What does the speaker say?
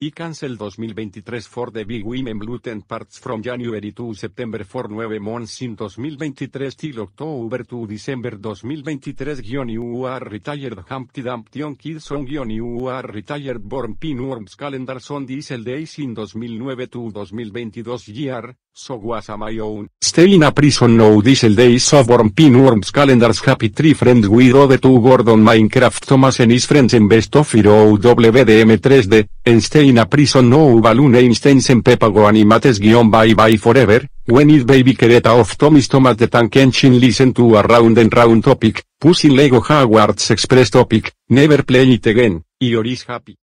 y cancel 2023 for the big women gluten parts from January to September for 9 months in 2023 till October to December 2023-You are retired Humpty Dumpty on kids on-You are retired born pinworms calendars on diesel days in 2009 to 2022 year, so was a my own. Stay in a prison no diesel days of born pinworms calendars happy tree friends with de two Gordon Minecraft Thomas and his friends in best of WDM3D, and in a prison no ubalune instance en Pepago animates guión bye bye forever, when it baby Quereta of Tommy's Thomas the Tank Engine listen to a round and round topic, pussy Lego Hogwarts Express topic, never play it again, Ioris happy.